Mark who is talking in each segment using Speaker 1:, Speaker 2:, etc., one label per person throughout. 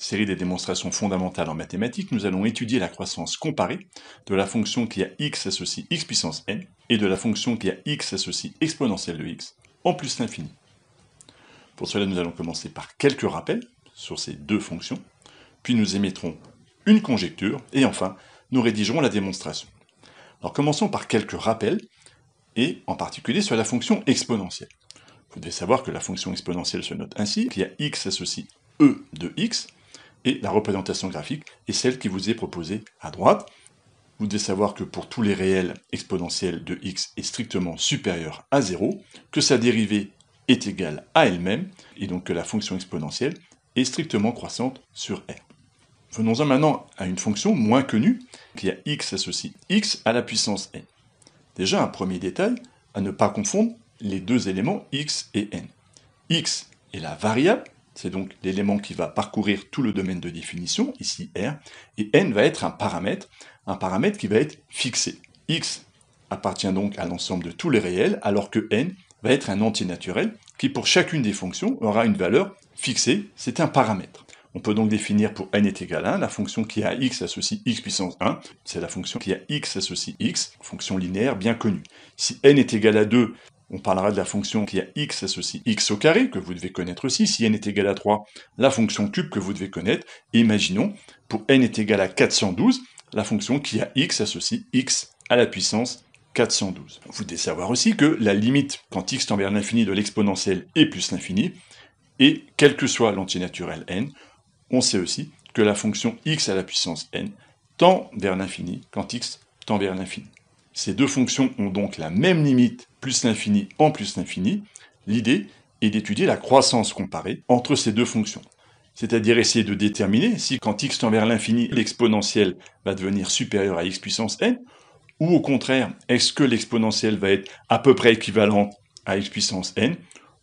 Speaker 1: Série des démonstrations fondamentales en mathématiques, nous allons étudier la croissance comparée de la fonction qui a x associé x puissance n et de la fonction qui a x associé exponentielle de x en plus l'infini. Pour cela, nous allons commencer par quelques rappels sur ces deux fonctions, puis nous émettrons une conjecture et enfin, nous rédigerons la démonstration. Alors commençons par quelques rappels et en particulier sur la fonction exponentielle. Vous devez savoir que la fonction exponentielle se note ainsi, qu'il y a x associé e de x, et la représentation graphique est celle qui vous est proposée à droite. Vous devez savoir que pour tous les réels, exponentielle de x est strictement supérieur à 0, que sa dérivée est égale à elle-même, et donc que la fonction exponentielle est strictement croissante sur r. Venons-en maintenant à une fonction moins connue, qui a x associé x à la puissance n. Déjà un premier détail, à ne pas confondre les deux éléments x et n. x est la variable c'est donc l'élément qui va parcourir tout le domaine de définition, ici R, et n va être un paramètre, un paramètre qui va être fixé. X appartient donc à l'ensemble de tous les réels, alors que n va être un entier naturel qui pour chacune des fonctions aura une valeur fixée, c'est un paramètre. On peut donc définir pour n est égal à 1 la fonction qui a x associe x puissance 1, c'est la fonction qui a x associe x, fonction linéaire bien connue. Si n est égal à 2, on parlera de la fonction qui a x associé x au carré, que vous devez connaître aussi, si n est égal à 3, la fonction cube que vous devez connaître. Et imaginons, pour n est égal à 412, la fonction qui a x associé x à la puissance 412. Vous devez savoir aussi que la limite quand x tend vers l'infini de l'exponentielle est plus l'infini, et quel que soit l'entier naturel n, on sait aussi que la fonction x à la puissance n tend vers l'infini quand x tend vers l'infini. Ces deux fonctions ont donc la même limite, plus l'infini en plus l'infini. L'idée est d'étudier la croissance comparée entre ces deux fonctions. C'est-à-dire essayer de déterminer si quand x tend vers l'infini, l'exponentielle va devenir supérieure à x puissance n, ou au contraire, est-ce que l'exponentielle va être à peu près équivalente à x puissance n,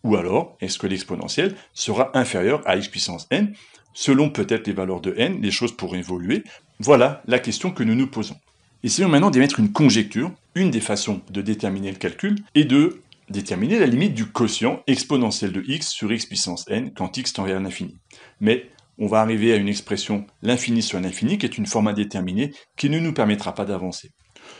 Speaker 1: ou alors est-ce que l'exponentielle sera inférieure à x puissance n, selon peut-être les valeurs de n, les choses pourront évoluer. Voilà la question que nous nous posons. Essayons maintenant d'émettre une conjecture, une des façons de déterminer le calcul, et de déterminer la limite du quotient exponentiel de x sur x puissance n quand x tend vers l'infini. Mais on va arriver à une expression l'infini sur l'infini qui est une forme indéterminée qui ne nous permettra pas d'avancer.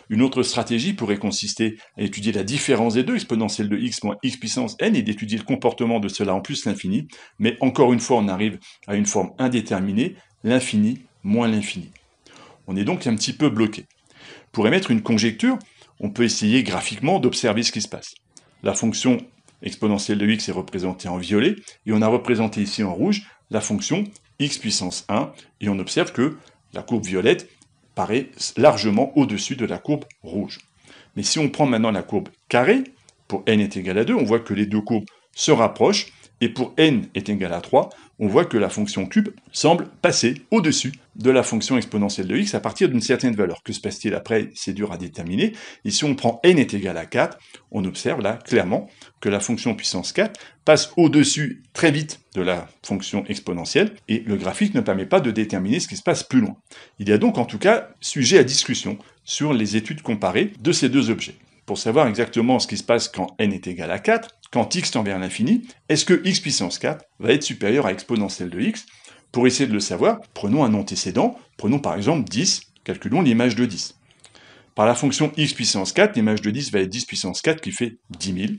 Speaker 1: Une autre stratégie pourrait consister à étudier la différence des deux exponentielle de x moins x puissance n et d'étudier le comportement de cela en plus l'infini, mais encore une fois on arrive à une forme indéterminée, l'infini moins l'infini. On est donc un petit peu bloqué. Pour émettre une conjecture, on peut essayer graphiquement d'observer ce qui se passe. La fonction exponentielle de x est représentée en violet, et on a représenté ici en rouge la fonction x puissance 1, et on observe que la courbe violette paraît largement au-dessus de la courbe rouge. Mais si on prend maintenant la courbe carrée, pour n est égal à 2, on voit que les deux courbes se rapprochent, et pour n est égal à 3, on voit que la fonction cube semble passer au-dessus de la fonction exponentielle de x à partir d'une certaine valeur. Que se passe-t-il après C'est dur à déterminer. Et si on prend n est égal à 4, on observe là clairement que la fonction puissance 4 passe au-dessus très vite de la fonction exponentielle, et le graphique ne permet pas de déterminer ce qui se passe plus loin. Il y a donc en tout cas sujet à discussion sur les études comparées de ces deux objets. Pour savoir exactement ce qui se passe quand n est égal à 4, quand x tend vers l'infini, est-ce que x puissance 4 va être supérieur à exponentielle de x Pour essayer de le savoir, prenons un antécédent, prenons par exemple 10, calculons l'image de 10. Par la fonction x puissance 4, l'image de 10 va être 10 puissance 4 qui fait 10 000.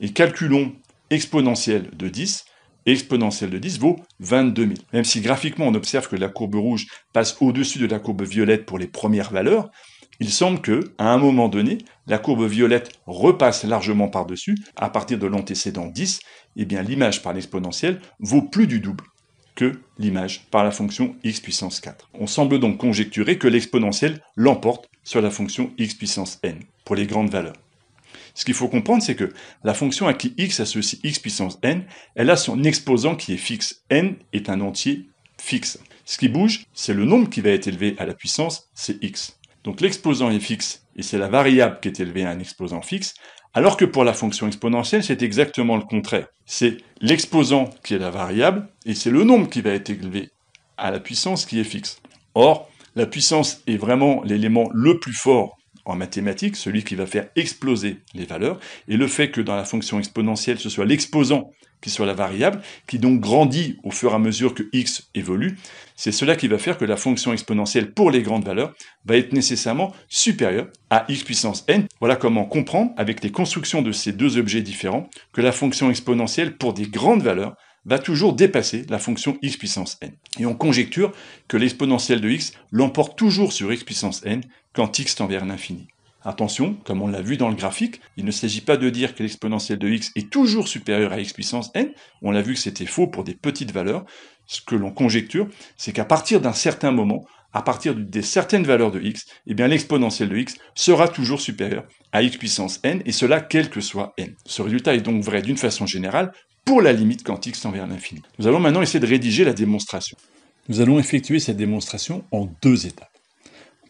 Speaker 1: Et calculons exponentielle de 10, exponentielle de 10 vaut 22 000. Même si graphiquement on observe que la courbe rouge passe au-dessus de la courbe violette pour les premières valeurs, il semble que, à un moment donné, la courbe violette repasse largement par-dessus, à partir de l'antécédent 10, et eh bien l'image par l'exponentielle vaut plus du double que l'image par la fonction x puissance 4. On semble donc conjecturer que l'exponentielle l'emporte sur la fonction x puissance n, pour les grandes valeurs. Ce qu'il faut comprendre, c'est que la fonction à qui x associe x puissance n, elle a son exposant qui est fixe. n est un entier fixe. Ce qui bouge, c'est le nombre qui va être élevé à la puissance, c'est x. Donc l'exposant est fixe et c'est la variable qui est élevée à un exposant fixe, alors que pour la fonction exponentielle, c'est exactement le contraire. C'est l'exposant qui est la variable et c'est le nombre qui va être élevé à la puissance qui est fixe. Or, la puissance est vraiment l'élément le plus fort en mathématiques, celui qui va faire exploser les valeurs, et le fait que dans la fonction exponentielle, ce soit l'exposant qui soit la variable, qui donc grandit au fur et à mesure que x évolue, c'est cela qui va faire que la fonction exponentielle pour les grandes valeurs va être nécessairement supérieure à x puissance n. Voilà comment comprendre, avec les constructions de ces deux objets différents, que la fonction exponentielle pour des grandes valeurs va toujours dépasser la fonction x puissance n. Et on conjecture que l'exponentielle de x l'emporte toujours sur x puissance n, quand x tend vers l'infini. Attention, comme on l'a vu dans le graphique, il ne s'agit pas de dire que l'exponentielle de x est toujours supérieure à x puissance n, on l'a vu que c'était faux pour des petites valeurs. Ce que l'on conjecture, c'est qu'à partir d'un certain moment, à partir des certaines valeurs de x, eh bien l'exponentielle de x sera toujours supérieure à x puissance n, et cela quel que soit n. Ce résultat est donc vrai d'une façon générale pour la limite quand x tend vers l'infini. Nous allons maintenant essayer de rédiger la démonstration. Nous allons effectuer cette démonstration en deux étapes.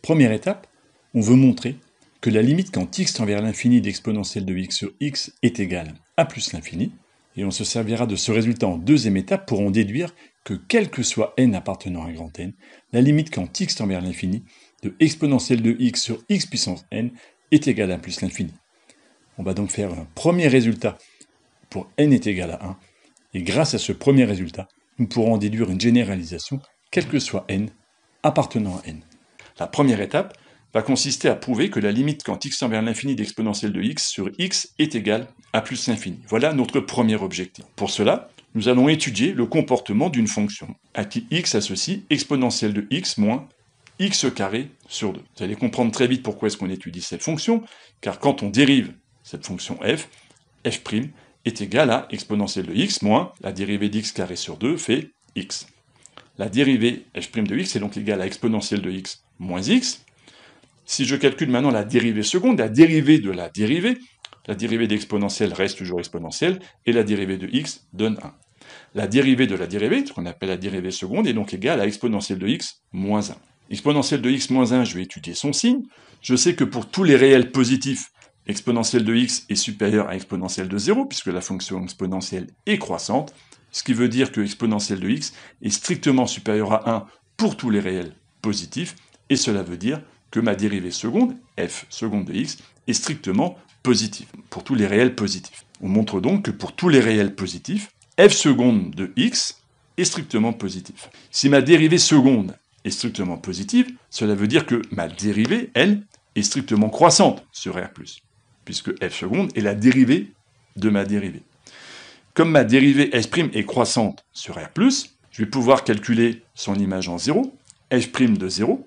Speaker 1: Première étape, on veut montrer que la limite quand x tend vers l'infini d'exponentielle de x sur x est égale à plus l'infini, et on se servira de ce résultat en deuxième étape pour en déduire que quel que soit n appartenant à grand n, la limite quand x tend vers l'infini de exponentielle de x sur x puissance n est égale à plus l'infini. On va donc faire un premier résultat pour n est égal à 1, et grâce à ce premier résultat, nous pourrons en déduire une généralisation, quel que soit n, appartenant à n. La première étape, va consister à prouver que la limite quand x tend vers l'infini d'exponentielle de x sur x est égale à plus l'infini. Voilà notre premier objectif. Pour cela, nous allons étudier le comportement d'une fonction à qui x associe exponentielle de x moins x carré sur 2. Vous allez comprendre très vite pourquoi est-ce qu'on étudie cette fonction, car quand on dérive cette fonction f, f' est égal à exponentielle de x moins la dérivée d'x carré sur 2 fait x. La dérivée f' de x est donc égale à exponentielle de x moins x, si je calcule maintenant la dérivée seconde, la dérivée de la dérivée, la dérivée d'exponentielle reste toujours exponentielle, et la dérivée de x donne 1. La dérivée de la dérivée, ce qu'on appelle la dérivée seconde, est donc égale à exponentielle de x moins 1. Exponentielle de x moins 1, je vais étudier son signe. Je sais que pour tous les réels positifs, exponentielle de x est supérieure à exponentielle de 0, puisque la fonction exponentielle est croissante, ce qui veut dire que exponentielle de x est strictement supérieure à 1 pour tous les réels positifs, et cela veut dire que ma dérivée seconde, f seconde de x, est strictement positive, pour tous les réels positifs. On montre donc que pour tous les réels positifs, f seconde de x est strictement positif. Si ma dérivée seconde est strictement positive, cela veut dire que ma dérivée, elle, est strictement croissante sur R+, puisque f seconde est la dérivée de ma dérivée. Comme ma dérivée s' est croissante sur R+, je vais pouvoir calculer son image en 0, f' de 0,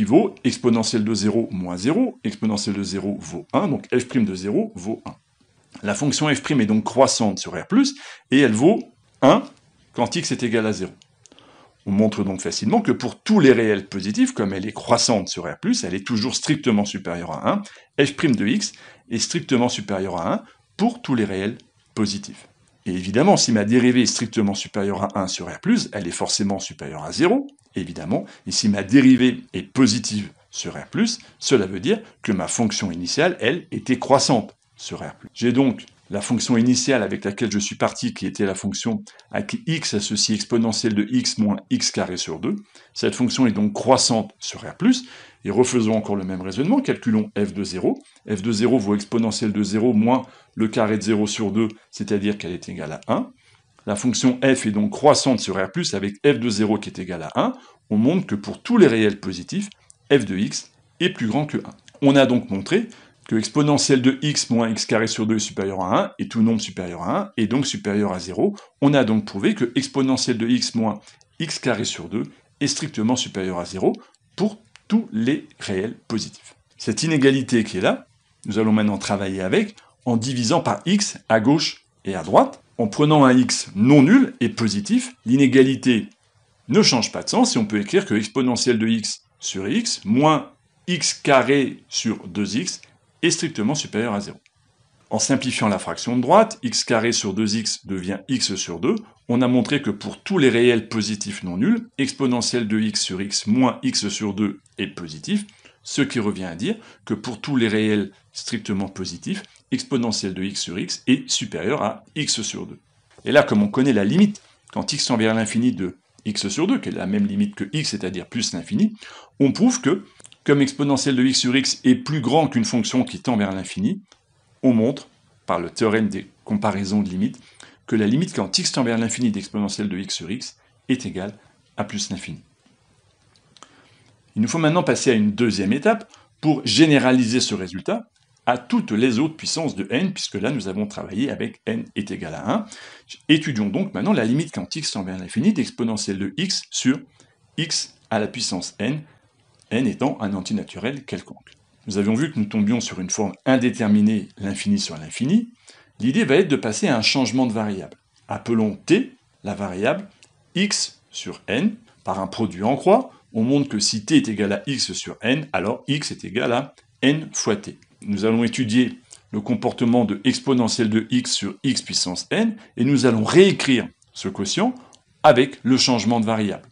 Speaker 1: qui vaut exponentielle de 0 moins 0, exponentielle de 0 vaut 1, donc f' de 0 vaut 1. La fonction f' est donc croissante sur R+, et elle vaut 1 quand x est égal à 0. On montre donc facilement que pour tous les réels positifs, comme elle est croissante sur R+, elle est toujours strictement supérieure à 1, f' de x est strictement supérieure à 1 pour tous les réels positifs. Et évidemment, si ma dérivée est strictement supérieure à 1 sur R+, elle est forcément supérieure à 0, Évidemment, et si ma dérivée est positive sur R+, cela veut dire que ma fonction initiale, elle, était croissante sur R+. J'ai donc la fonction initiale avec laquelle je suis parti, qui était la fonction avec x associe exponentielle de x moins x carré sur 2. Cette fonction est donc croissante sur R+, et refaisons encore le même raisonnement, calculons f de 0. f de 0 vaut exponentielle de 0 moins le carré de 0 sur 2, c'est-à-dire qu'elle est égale à 1 la fonction f est donc croissante sur R+, avec f de 0 qui est égal à 1, on montre que pour tous les réels positifs, f de x est plus grand que 1. On a donc montré que l'exponentielle de x moins x carré sur 2 est supérieur à 1, et tout nombre supérieur à 1 est donc supérieur à 0. On a donc prouvé que l'exponentielle de x moins x carré sur 2 est strictement supérieur à 0 pour tous les réels positifs. Cette inégalité qui est là, nous allons maintenant travailler avec en divisant par x à gauche et à droite. En prenant un x non nul et positif, l'inégalité ne change pas de sens et on peut écrire que exponentielle de x sur x moins x carré sur 2x est strictement supérieur à 0. En simplifiant la fraction de droite, x carré sur 2x devient x sur 2. On a montré que pour tous les réels positifs non nuls, exponentielle de x sur x moins x sur 2 est positif ce qui revient à dire que pour tous les réels strictement positifs, exponentielle de x sur x est supérieure à x sur 2. Et là, comme on connaît la limite, quand x tend vers l'infini de x sur 2, qui est la même limite que x, c'est-à-dire plus l'infini, on prouve que, comme exponentielle de x sur x est plus grand qu'une fonction qui tend vers l'infini, on montre, par le théorème des comparaisons de limites, que la limite quand x tend vers l'infini d'exponentielle de x sur x est égale à plus l'infini. Il nous faut maintenant passer à une deuxième étape pour généraliser ce résultat à toutes les autres puissances de n, puisque là nous avons travaillé avec n est égal à 1. Étudions donc maintenant la limite quand x tend vers l'infini d'exponentielle de x sur x à la puissance n, n étant un antinaturel quelconque. Nous avions vu que nous tombions sur une forme indéterminée, l'infini sur l'infini. L'idée va être de passer à un changement de variable. Appelons t la variable x sur n par un produit en croix, on montre que si t est égal à x sur n, alors x est égal à n fois t. Nous allons étudier le comportement de exponentielle de x sur x puissance n, et nous allons réécrire ce quotient avec le changement de variable.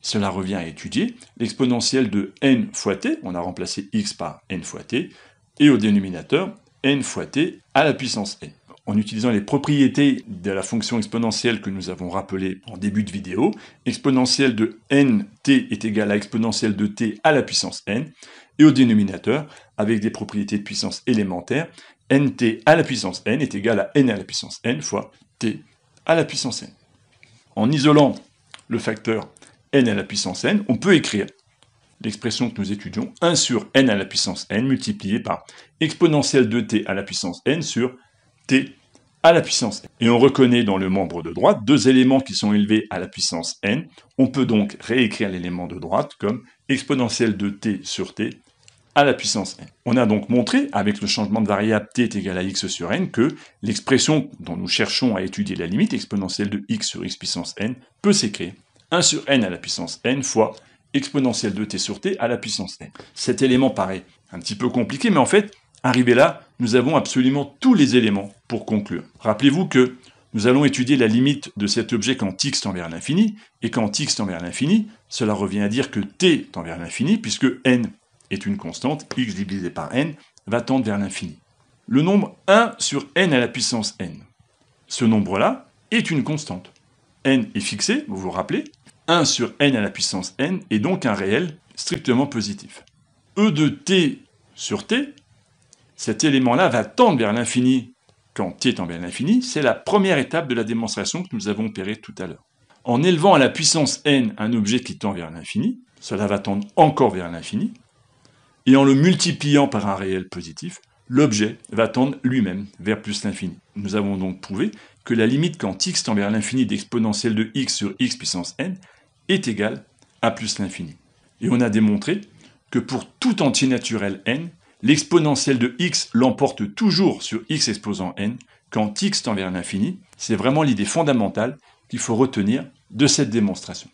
Speaker 1: Cela revient à étudier l'exponentielle de n fois t, on a remplacé x par n fois t, et au dénominateur n fois t à la puissance n en utilisant les propriétés de la fonction exponentielle que nous avons rappelée en début de vidéo, exponentielle de n t est égal à exponentielle de t à la puissance n, et au dénominateur, avec des propriétés de puissance élémentaires, nt à la puissance n est égal à n à la puissance n fois t à la puissance n. En isolant le facteur n à la puissance n, on peut écrire l'expression que nous étudions 1 sur n à la puissance n multiplié par exponentielle de t à la puissance n sur t à la puissance n. Et on reconnaît dans le membre de droite deux éléments qui sont élevés à la puissance n. On peut donc réécrire l'élément de droite comme exponentielle de t sur t à la puissance n. On a donc montré, avec le changement de variable t est égal à x sur n, que l'expression dont nous cherchons à étudier la limite exponentielle de x sur x puissance n peut s'écrire 1 sur n à la puissance n fois exponentielle de t sur t à la puissance n. Cet élément paraît un petit peu compliqué, mais en fait, Arrivé là, nous avons absolument tous les éléments pour conclure. Rappelez-vous que nous allons étudier la limite de cet objet quand x tend vers l'infini, et quand x tend vers l'infini, cela revient à dire que t tend vers l'infini, puisque n est une constante, x divisé par n va tendre vers l'infini. Le nombre 1 sur n à la puissance n. Ce nombre-là est une constante. n est fixé, vous vous rappelez, 1 sur n à la puissance n est donc un réel strictement positif. E de t sur t cet élément-là va tendre vers l'infini. Quand t tend vers l'infini, c'est la première étape de la démonstration que nous avons opérée tout à l'heure. En élevant à la puissance n un objet qui tend vers l'infini, cela va tendre encore vers l'infini, et en le multipliant par un réel positif, l'objet va tendre lui-même vers plus l'infini. Nous avons donc prouvé que la limite quand x tend vers l'infini d'exponentielle de x sur x puissance n est égale à plus l'infini. Et on a démontré que pour tout entier naturel n, l'exponentielle de x l'emporte toujours sur x exposant n, quand x tend vers l'infini, c'est vraiment l'idée fondamentale qu'il faut retenir de cette démonstration.